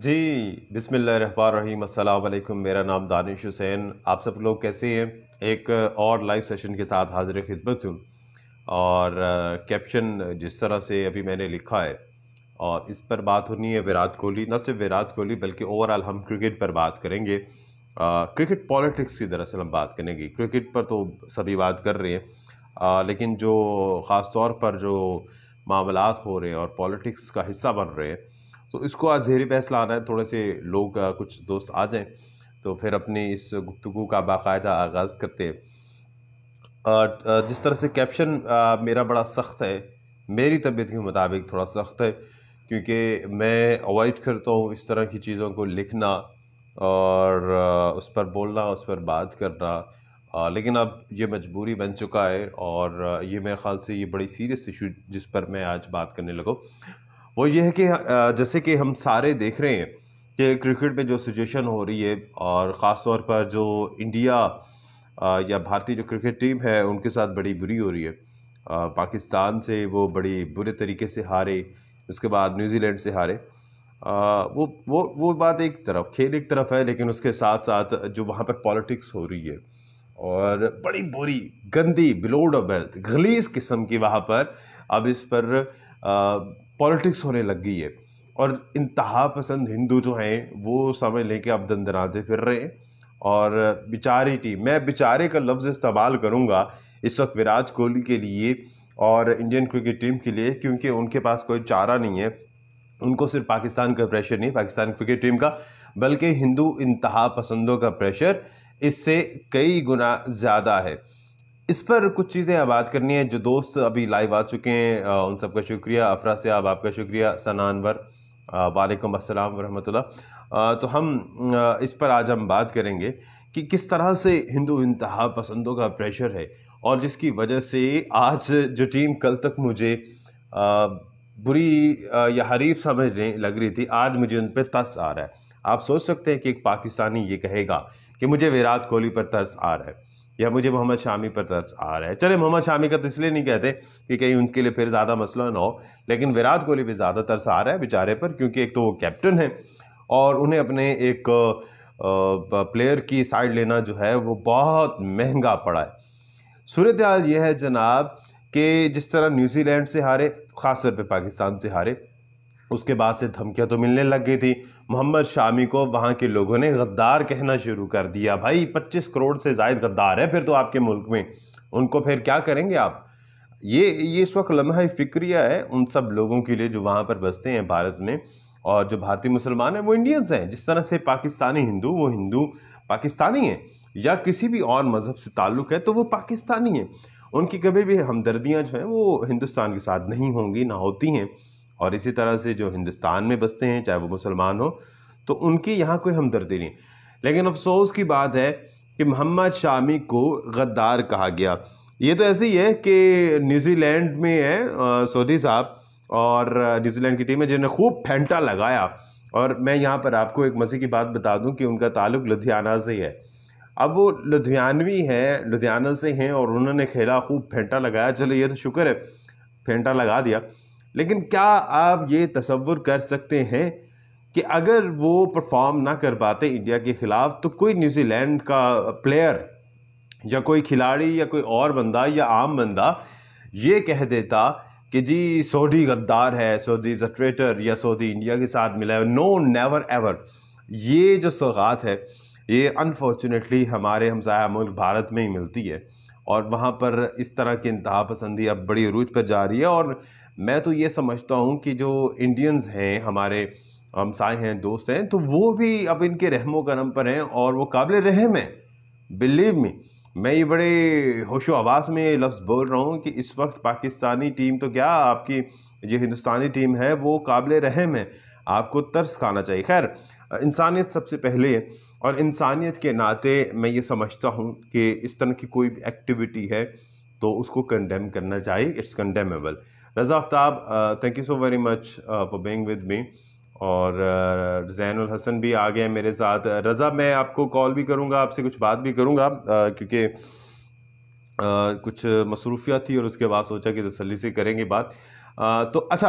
जी बिसमीम अल्लाम मेरा नाम दानिश हुसैन आप सब लोग कैसे हैं एक और लाइव सेशन के साथ हाजिर खिदमत हूँ और कैप्शन जिस तरह से अभी मैंने लिखा है और इस पर बात होनी है विराट कोहली न सिर्फ विराट कोहली बल्कि ओवरऑल हम क्रिकेट पर बात करेंगे आ, क्रिकेट पॉलिटिक्स की दरअसल हम बात करेंगे क्रिकेट पर तो सभी बात कर रहे हैं आ, लेकिन जो ख़ास तौर पर जो मामला हो रहे हैं और पॉलिटिक्स का हिस्सा बन रहे हैं तो इसको आज जहरी बहस लाना है थोड़े से लोग कुछ दोस्त आ जाएं तो फिर अपनी इस गुफ्तु का बाकायदा आगाज़ करते हैं जिस तरह से कैप्शन मेरा बड़ा सख्त है मेरी तबीयत के मुताबिक थोड़ा सख्त है क्योंकि मैं अवॉइड करता हूँ इस तरह की चीज़ों को लिखना और उस पर बोलना उस पर बात करना आ, लेकिन अब ये मजबूरी बन चुका है और ये मेरे ख़्याल से ये बड़ी सीरियस इशू जिस पर मैं आज बात करने लगा वो ये है कि जैसे कि हम सारे देख रहे हैं कि क्रिकेट में जो सिचुएशन हो रही है और ख़ास तौर पर जो इंडिया या भारतीय जो क्रिकेट टीम है उनके साथ बड़ी बुरी हो रही है पाकिस्तान से वो बड़ी बुरे तरीके से हारे उसके बाद न्यूजीलैंड से हारे वो वो वो बात एक तरफ खेल एक तरफ है लेकिन उसके साथ साथ जो वहाँ पर पॉलिटिक्स हो रही है और बड़ी बुरी गंदी बिलोड ऑफ वेल्थ गलीस किस्म की वहाँ पर अब इस पर आ, पॉलिटिक्स होने लग गई है और इंतहा पसंद हिंदू जो हैं वो समय लेके अब दंदनाते फिर रहे हैं और बिचारी टीम मैं बेचारे का लफ्ज़ इस्तेमाल करूँगा इस वक्त विराट कोहली के लिए और इंडियन क्रिकेट टीम के लिए क्योंकि उनके पास कोई चारा नहीं है उनको सिर्फ पाकिस्तान का प्रेशर नहीं पाकिस्तान क्रिकेट टीम का बल्कि हिंदू इंतहा पसंदों का प्रेशर इससे कई गुना ज़्यादा है इस पर कुछ चीज़ें अब बात करनी है जो दोस्त अभी लाइव आ चुके हैं उन सबका शुक्रिया अफरा से आप आपका शुक्रिया सनानवर वालेकुम अस्सलाम वरहमतुल्लाह तो हम इस पर आज हम बात करेंगे कि किस तरह से हिंदू इंतहा पसंदों का प्रेशर है और जिसकी वजह से आज जो टीम कल तक मुझे बुरी या हरीफ समझने लग रही थी आज मुझे उन पर तर्स आ रहा है आप सोच सकते हैं कि एक पाकिस्तानी ये कहेगा कि मुझे विराट कोहली पर तर्स आ रहा है या मुझे मोहम्मद शामी पर तरस आ रहा है चले मोहम्मद शामी का तो इसलिए नहीं कहते कि कहीं उनके लिए फिर ज़्यादा मसला ना हो लेकिन विराट कोहली भी ज़्यादा तरस आ रहा है बेचारे पर क्योंकि एक तो वो कैप्टन है और उन्हें अपने एक प्लेयर की साइड लेना जो है वो बहुत महंगा पड़ा है सूरत हाल यह है जनाब कि जिस तरह न्यूजीलैंड से हारे ख़ासतौर पर पाकिस्तान से हारे उसके बाद से धमकियाँ तो मिलने लग गई थी मोहम्मद शामी को वहाँ के लोगों ने गद्दार कहना शुरू कर दिया भाई 25 करोड़ से जायद गद्दार है फिर तो आपके मुल्क में उनको फिर क्या करेंगे आप ये ये इस वक्त लम्हा फ़िक्रिया है उन सब लोगों के लिए जो वहाँ पर बसते हैं भारत में और जो भारतीय मुसलमान हैं वो इंडियंस हैं जिस तरह से पाकिस्तानी हिंदू वो हिंदू पाकिस्तानी हैं या किसी भी और मज़हब से ताल्लुक़ है तो वो पाकिस्तानी हैं उनकी कभी भी हमदर्दियाँ जो हैं वो हिंदुस्तान के साथ नहीं होंगी ना होती हैं और इसी तरह से जो हिंदुस्तान में बसते हैं चाहे वो मुसलमान हो तो उनकी यहाँ कोई हमदर्दी नहीं लेकिन अफसोस की बात है कि मोहम्मद शामी को गद्दार कहा गया ये तो ऐसे ही है कि न्यूजीलैंड में है सऊदी साहब और न्यूजीलैंड की टीम है जिन्होंने खूब फेंटा लगाया और मैं यहाँ पर आपको एक मज़े की बात बता दूँ कि उनका ताल्लुक लुधियाना से है अब वो लुधियानवी हैं लुधियाना से हैं और उन्होंने खेला खूब फेंटा लगाया चलो ये तो शुक्र है फेंटा लगा दिया लेकिन क्या आप ये तस्वुर कर सकते हैं कि अगर वो परफॉर्म ना कर पाते इंडिया के ख़िलाफ़ तो कोई न्यूज़ीलैंड का प्लेयर या कोई खिलाड़ी या कोई और बंदा या आम बंदा ये कह देता कि जी सऊदी गद्दार है सऊदी जट्रेटर या सऊदी इंडिया के साथ मिला है नो नेवर एवर ये जो सौगात है ये अनफॉर्चुनेटली हमारे हमसाया मुल्क भारत में ही मिलती है और वहाँ पर इस तरह की इंतहा पसंदी अब बड़ी रूज पर जा रही है और मैं तो ये समझता हूँ कि जो इंडियंस हैं हमारे हमसाए हैं दोस्त हैं तो वो भी अब इनके रहमो करम पर हैं और वो काबिल रहम हैं बिलीव मी मैं ये बड़े होशो आवाज़ में लफ्ज़ बोल रहा हूँ कि इस वक्त पाकिस्तानी टीम तो क्या आपकी जो हिंदुस्तानी टीम है वो काबिल रहम है आपको तर्स खाना चाहिए खैर इंसानियत सबसे पहले और इंसानियत के नाते मैं ये समझता हूँ कि इस तरह की कोई भी एक्टिविटी है तो उसको कंडेम करना चाहिए it's condemnable Raza Aftab thank you so very much for being with me और जैनुल हसन भी आ गए मेरे साथ रज़ा मैं आपको कॉल भी करूँगा आपसे कुछ बात भी करूँगा क्योंकि कुछ मसरूफियात थी और उसके बाद सोचा कि तसली से करेंगे बात आ, तो अच्छा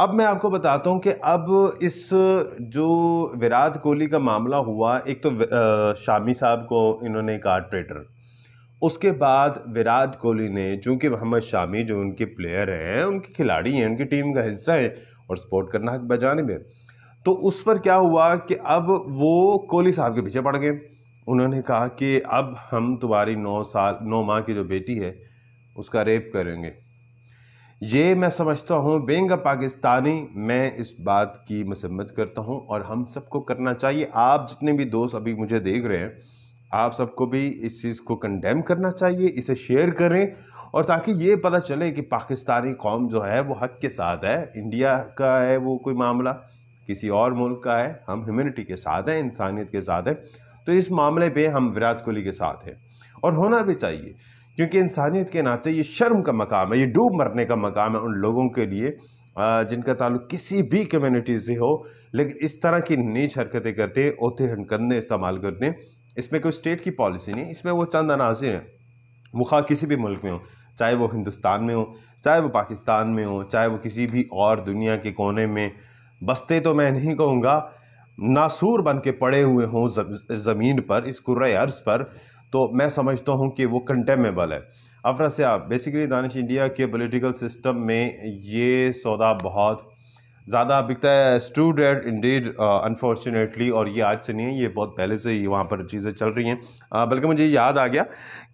अब मैं आपको बताता हूँ कि अब इस जो विराट कोहली का मामला हुआ एक तो शामी साहब को इन्होंने कहा ट्रेटर उसके बाद विराट कोहली ने चूँकि मोहम्मद शामी जो उनके प्लेयर हैं उनके खिलाड़ी हैं उनकी टीम का हिस्सा है और सपोर्ट करना हक बजाने में तो उस पर क्या हुआ कि अब वो कोहली साहब के पीछे पड़ गए उन्होंने कहा कि अब हम तुम्हारी नौ साल नौ माह की जो बेटी है उसका रेप करेंगे ये मैं समझता हूँ बेंग पाकिस्तानी मैं इस बात की मसम्मत करता हूँ और हम सबको करना चाहिए आप जितने भी दोस्त अभी मुझे देख रहे हैं आप सबको भी इस चीज़ को कंडेम करना चाहिए इसे शेयर करें और ताकि ये पता चले कि पाकिस्तानी कौम जो है वो हक के साथ है इंडिया का है वो कोई मामला किसी और मुल्क का है हम ह्यूमनिटी के साथ हैं इंसानियत के साथ हैं तो इस मामले पे हम विराट कोहली के साथ हैं और होना भी चाहिए क्योंकि इंसानियत के नाते ये शर्म का मकाम है ये डूब मरने का मकाम है उन लोगों के लिए जिनका ताल्लुक किसी भी कम्युनिटी से हो लेकिन इस तरह की नीच हरकतें करते ओते हनकंदे इस्तेमाल करते हैं इसमें कोई स्टेट की पॉलिसी नहीं इसमें वो चंद अनासर हैं वो खा किसी भी मुल्क में हो चाहे वो हिंदुस्तान में हो चाहे वो पाकिस्तान में हो चाहे वो किसी भी और दुनिया के कोने में बसते तो मैं नहीं कहूँगा नासूर बन के पड़े हुए हों ज़मीन पर इस कुर्र अर्ज़ पर तो मैं समझता हूँ कि वो कंटेमेबल है अफरा से आप बेसिकली दानिश इंडिया के पॉलिटिकल सिस्टम में ये सौदा बहुत ज़्यादा बिकता है स्ट्रूड एट इंडीड अनफॉर्चुनेटली और ये आज से नहीं है ये बहुत पहले से ही वहाँ पर चीज़ें चल रही हैं uh, बल्कि मुझे याद आ गया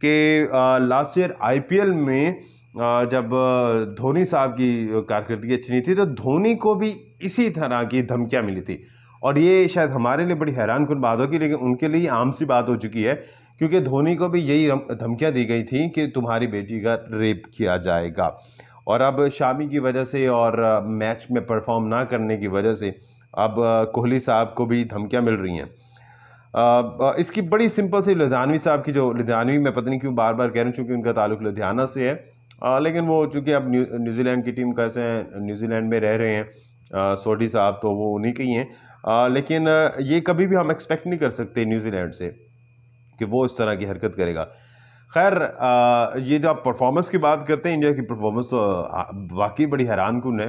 कि लास्ट ईयर आई में uh, जब uh, धोनी साहब की कारकर्दगी अच्छी नहीं थी तो धोनी को भी इसी तरह की धमकियाँ मिली थी और ये शायद हमारे लिए बड़ी हैरान कन बात होगी लेकिन उनके लिए आम सी बात हो चुकी है क्योंकि धोनी को भी यही धमकियाँ दी गई थी कि तुम्हारी बेटी का रेप किया जाएगा और अब शामी की वजह से और मैच में परफॉर्म ना करने की वजह से अब कोहली साहब को भी धमकियाँ मिल रही हैं इसकी बड़ी सिंपल सी लुधियानवी साहब की जो लुधियानवी मैं पता नहीं क्यों बार बार कह रहा हूँ चूँकि उनका ताल्लुक लुधियाना से है आ, लेकिन वो चूँकि अब न्यू न्यूजीलैंड की टीम कैसे हैं न्यूजीलैंड में रह रहे हैं सोडी साहब तो वो उन्हीं के ही हैं लेकिन ये कभी भी हम एक्सपेक्ट नहीं कर सकते न्यूजीलैंड से कि वो इस तरह की हरकत करेगा खैर ये जो आप परफॉर्मेंस की बात करते हैं इंडिया की परफॉर्मेंस तो वाकई बड़ी हैरान कन है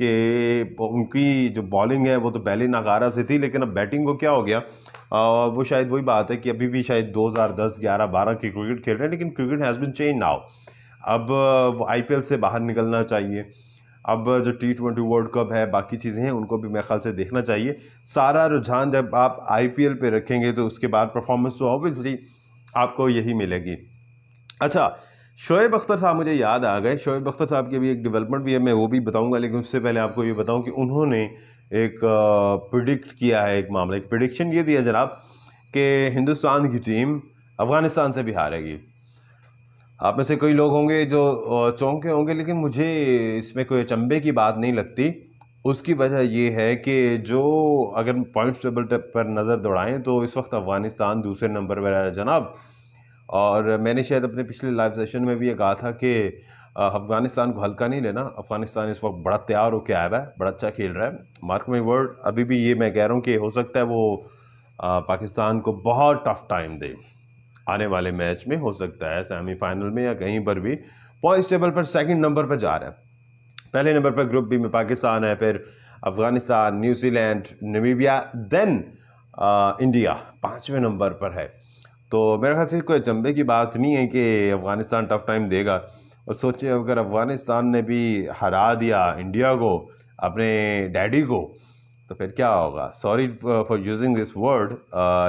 कि उनकी जो बॉलिंग है वो तो पहले नागारा से थी लेकिन अब बैटिंग को क्या हो गया आ, वो शायद वही बात है कि अभी भी शायद 2010 11 12 की क्रिकेट खेल रहे हैं लेकिन cricket has been change now अब आई से बाहर निकलना चाहिए अब जो टी ट्वेंटी वर्ल्ड कप है बाकी चीज़ें हैं उनको भी मेरे ख्याल से देखना चाहिए सारा रुझान जब आप आई पे रखेंगे तो उसके बाद परफॉर्मेंस तो ऑब्वियसली आपको यही मिलेगी अच्छा शोएब अख्तर साहब मुझे याद आ गए शोएब अख्तर साहब की अभी एक डेवलपमेंट भी है मैं वो भी बताऊंगा लेकिन उससे पहले आपको ये बताऊं कि उन्होंने एक प्रिडिक्ट किया है एक मामला एक प्रडिक्शन ये दिया जनाब कि हिंदुस्तान की टीम अफ़गानिस्तान से भी हारेगी आप में से कई लोग होंगे जो चौंके होंगे लेकिन मुझे इसमें कोई अचंबे की बात नहीं लगती उसकी वजह यह है कि जो अगर पॉइंट्स टेबल पर नज़र दौड़ाएं तो इस वक्त अफ़गानिस्तान दूसरे नंबर पर है जनाब और मैंने शायद अपने पिछले लाइव सेशन में भी ये कहा था कि अफ़गानिस्तान को हल्का नहीं लेना अफ़गानिस्तान इस वक्त बड़ा तैयार होकर आया हुआ है बड़ा अच्छा खेल रहा है मार्क माई वर्ड अभी भी ये मैं कह रहा हूँ कि हो सकता है वो पाकिस्तान को बहुत टफ टाइम दे आने वाले मैच में हो सकता है सेमीफाइनल में या कहीं पर भी पॉइंट टेबल पर सेकंड नंबर पर जा रहा है पहले नंबर पर ग्रुप बी में पाकिस्तान है फिर Afghanistan New Zealand Namibia then India पाँचवें नंबर पर है तो मेरे ख्याल से कोई अचंभे की बात नहीं है कि अफ़गानिस्तान टफ टाइम देगा और सोचिए अगर अफ़गानिस्तान ने भी हरा दिया इंडिया को अपने डैडी को तो फिर क्या होगा sorry for using this word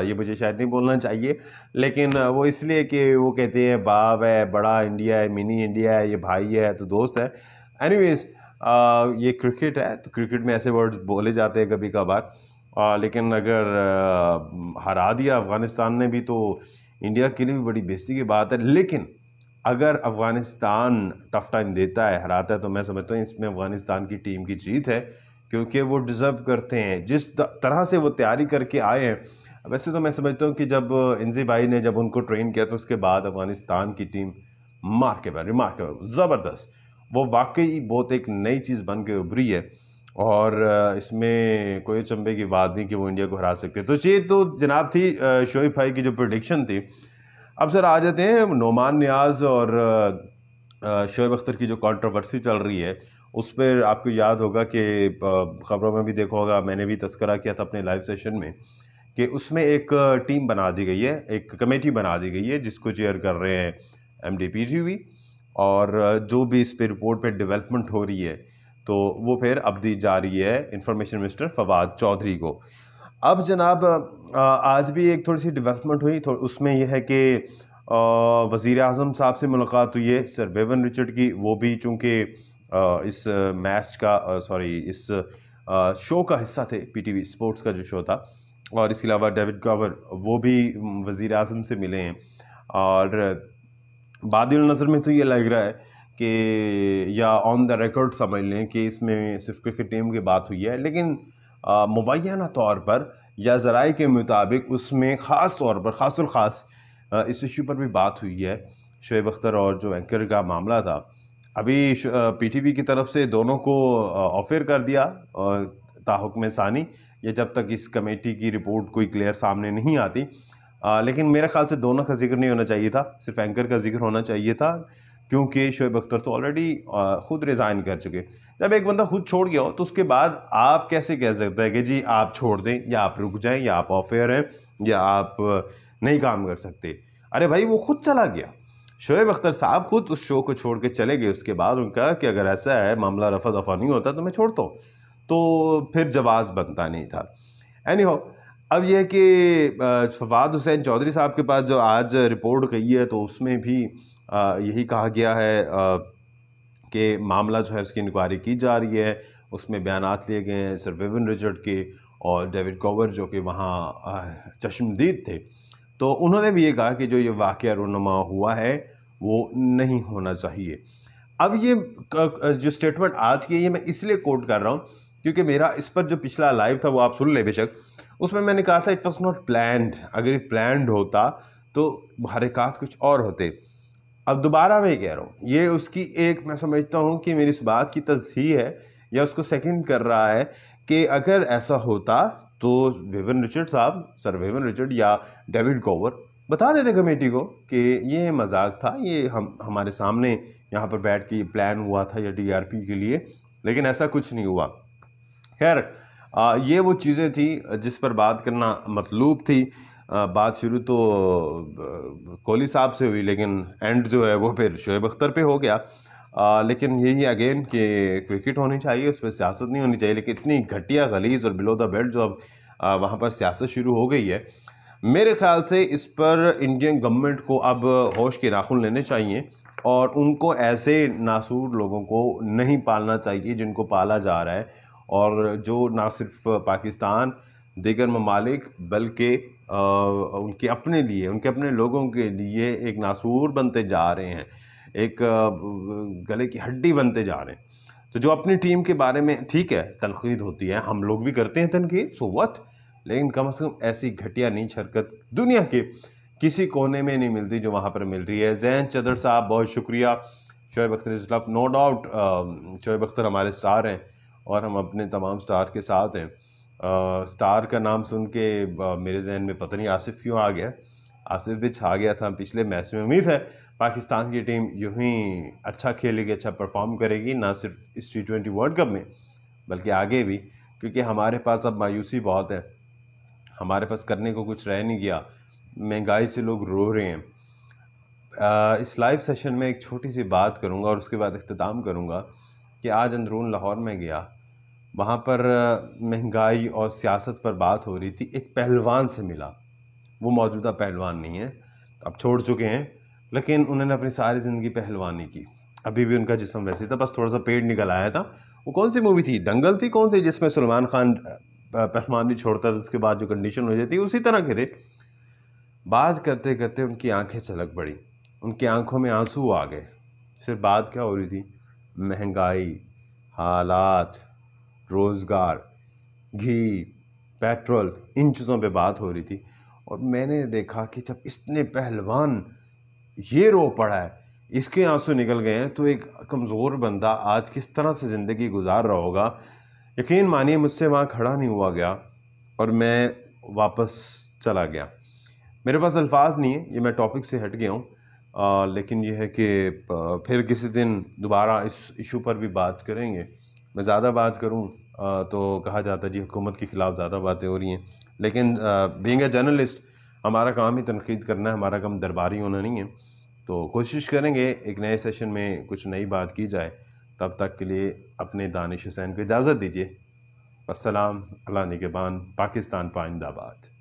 ये मुझे शायद नहीं बोलना चाहिए लेकिन वो इसलिए कि वो कहते हैं बाप है बड़ा इंडिया है मिनी इंडिया है ये भाई है तो दोस्त है एनीवेज ये क्रिकेट है तो क्रिकेट में ऐसे वर्ड्स बोले जाते हैं कभी कभार आ, लेकिन अगर आ, हरा दिया अफ़गानिस्तान ने भी तो इंडिया के लिए भी बड़ी बेजती की बात है लेकिन अगर अफ़गानिस्तान टफ़ टाइम देता है हराता है तो मैं समझता हूँ इसमें अफ़गानिस्तान की टीम की जीत है क्योंकि वो डिज़र्व करते हैं जिस तरह से वो तैयारी करके आए हैं वैसे तो मैं समझता हूँ कि जब इंजी भाई ने जब उनको ट्रेन किया तो उसके बाद अफ़गानिस्तान की टीम मार्केबल रिमार्केबल ज़बरदस्त वो वाकई बहुत एक नई चीज़ बन के उभरी है और इसमें कोई चंबे की बात नहीं कि वो इंडिया को हरा सकते तो ये तो जनाब थी शोएब भाई की जो प्रडिक्शन थी अब सर आ जाते हैं नोमान न्याज और शोएब अख्तर की जो कंट्रोवर्सी चल रही है उस पर आपको याद होगा कि ख़बरों में भी देखा होगा मैंने भी तस्करा किया था अपने लाइव सेशन में कि उसमें एक टीम बना दी गई है एक कमेटी बना दी गई है जिसको चेयर कर रहे हैं एम डी पी जी और जो भी इस पर रिपोर्ट पर डेवलपमेंट हो रही है तो वो फिर अब दी जा रही है इन्फॉर्मेशन मिनिस्टर फवाद चौधरी को अब जनाब आज भी एक थोड़ी सी डेवलपमेंट हुई तो उसमें यह है कि वज़ी अजम साहब से मुलाकात हुई है सर बेवन रिचर्ड की वो भी चूँकि इस मैच का सॉरी इस शो का हिस्सा थे पीटीवी स्पोर्ट्स का जो शो था और इसके अलावा डेविड गावर वो भी वज़ी अजम से मिले हैं और बादल नज़र में तो ये लग रहा है कि या ऑन द रिकॉर्ड समझ लें कि इसमें सिर्फ क्रिकेट टीम की बात हुई है लेकिन मुबैना तौर पर या ज़राए के मुताबिक उसमें ख़ास तौर पर ख़ास ख़ास इस इशू पर भी बात हुई है शुब अख्तर और जो एंकर का मामला था अभी पी टी वी की तरफ से दोनों को ऑफर कर दिया में सानी या जब तक इस कमेटी की रिपोर्ट कोई क्लियर सामने नहीं आती आ, लेकिन मेरे ख्याल से दोनों का जिक्र नहीं होना चाहिए था सिर्फ एंकर का जिक्र होना चाहिए था क्योंकि शोएब अख्तर तो ऑलरेडी ख़ुद रिज़ाइन कर चुके जब एक बंदा खुद छोड़ गया हो तो उसके बाद आप कैसे कह सकते हैं कि जी आप छोड़ दें या आप रुक जाएं या आप ऑफेयर हैं या आप नहीं काम कर सकते अरे भाई वो खुद चला गया शोएब अख्तर साहब खुद उस शो को छोड़ के चले गए उसके बाद उनका कि अगर ऐसा है मामला रफा दफा नहीं होता तो मैं छोड़ता हूँ तो फिर जवाब बनता नहीं था एनी हो अब यह कि फवाद हुसैन चौधरी साहब के पास जो आज रिपोर्ट गई है तो उसमें भी यही कहा गया है कि मामला जो है उसकी इंक्वायरी की जा रही है उसमें बयान लिए गए हैं सर विविन रिचर्ड के और डेविड कोवर जो कि वहाँ चश्मदीद थे तो उन्होंने भी ये कहा कि जो ये वाक़ रनुमा हुआ है वो नहीं होना चाहिए अब ये जो स्टेटमेंट आज की है ये मैं इसलिए कोट कर रहा हूँ क्योंकि मेरा इस पर जो पिछला लाइव था वो आप सुन ले बेशक उसमें मैंने कहा था इट वॉज नॉट प्लान अगर ये प्लान होता तो हरिकात कुछ और होते अब दोबारा मैं कह रहा हूँ ये उसकी एक मैं समझता हूँ कि मेरी इस बात की तजी है या उसको सेकंड कर रहा है कि अगर ऐसा होता तो विवन रिचर्ड साहब सर विवन रिचर्ड या डेविड गोवर बता देते कमेटी को कि ये मजाक था ये हम हमारे सामने यहाँ पर बैठ के प्लान हुआ था या डीआरपी के लिए लेकिन ऐसा कुछ नहीं हुआ खैर ये वो चीज़ें थी जिस पर बात करना मतलूब थी बात शुरू तो कोहली साहब से हुई लेकिन एंड जो है वो फिर शोएब अख्तर पे हो गया आ, लेकिन यही अगेन कि क्रिकेट होनी चाहिए उसमें सियासत नहीं होनी चाहिए लेकिन इतनी घटिया गलीज और बिलो द बेल्ट जो अब वहाँ पर सियासत शुरू हो गई है मेरे ख्याल से इस पर इंडियन गवर्नमेंट को अब होश के नाखुन लेने चाहिए और उनको ऐसे नासूर लोगों को नहीं पालना चाहिए जिनको पाला जा रहा है और जो ना सिर्फ पाकिस्तान दीगर ममालिक बल्कि उनके अपने लिए उनके अपने लोगों के लिए एक नासूर बनते जा रहे हैं एक गले की हड्डी बनते जा रहे हैं तो जो अपनी टीम के बारे में ठीक है तनकीद होती है हम लोग भी करते हैं तनकीद सो वत लेकिन कम से कम ऐसी घटिया नीच हरकत दुनिया के किसी कोने में नहीं मिलती जो वहाँ पर मिल रही है जैन चदर साहब बहुत शुक्रिया शोएब अख्तर नो डाउट शोएब अख्तर हमारे स्टार हैं और हम अपने तमाम स्टार के साथ हैं स्टार का नाम सुन के मेरे जहन में पता नहीं आसिफ क्यों आ गया आसिफ भी छा गया था पिछले मैच में उम्मीद है पाकिस्तान की टीम यूं ही अच्छा खेलेगी अच्छा परफॉर्म करेगी ना सिर्फ इस टी ट्वेंटी वर्ल्ड कप में बल्कि आगे भी क्योंकि हमारे पास अब मायूसी बहुत है हमारे पास करने को कुछ रह नहीं गया महंगाई से लोग रो रहे हैं आ, इस लाइव सेशन में एक छोटी सी बात करूँगा और उसके बाद अख्ताम करूँगा कि आज अंदरून लाहौर में गया वहाँ पर महंगाई और सियासत पर बात हो रही थी एक पहलवान से मिला वो मौजूदा पहलवान नहीं है अब छोड़ चुके हैं लेकिन उन्होंने अपनी सारी ज़िंदगी पहलवानी की अभी भी उनका जिसम वैसे था बस थोड़ा सा पेड़ निकल आया था वो कौन सी मूवी थी दंगल थी कौन सी जिसमें सलमान खान पहलवानी छोड़ता था उसके बाद जो कंडीशन हो जाती उसी तरह के थे बात करते करते उनकी आंखें छलक पड़ी उनकी आंखों में आंसू आ गए सिर्फ बात क्या हो रही थी महंगाई हालात रोज़गार घी पेट्रोल इन चीज़ों पे बात हो रही थी और मैंने देखा कि जब इसने पहलवान ये रो पड़ा है इसके आंसू निकल गए हैं तो एक कमज़ोर बंदा आज किस तरह से ज़िंदगी गुजार रहा होगा यकीन मानिए मुझसे वहाँ खड़ा नहीं हुआ गया और मैं वापस चला गया मेरे पास अल्फाज नहीं है ये मैं टॉपिक से हट गया हूँ लेकिन यह है कि फिर किसी दिन दोबारा इस इशू पर भी बात करेंगे मैं ज़्यादा बात करूँ तो कहा जाता है जी हुकूमत के ख़िलाफ़ ज़्यादा बातें हो रही हैं लेकिन बींग ए जर्नलिस्ट हमारा काम ही तनकीद करना है हमारा काम दरबारी होना नहीं है तो कोशिश करेंगे एक नए सेशन में कुछ नई बात की जाए तब तक के लिए अपने दानिश हुसैन को इजाज़त दीजिए असलम अल्लाह निगबान पाकिस्तान पाइंदाबाद